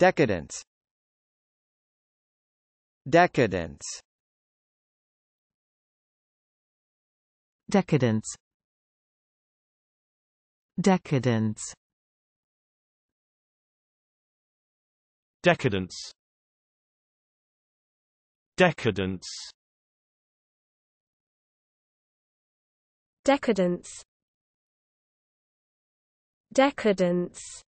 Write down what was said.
Decadence Decadence Decadence Decadence Decadence Decadence Decadence Decadence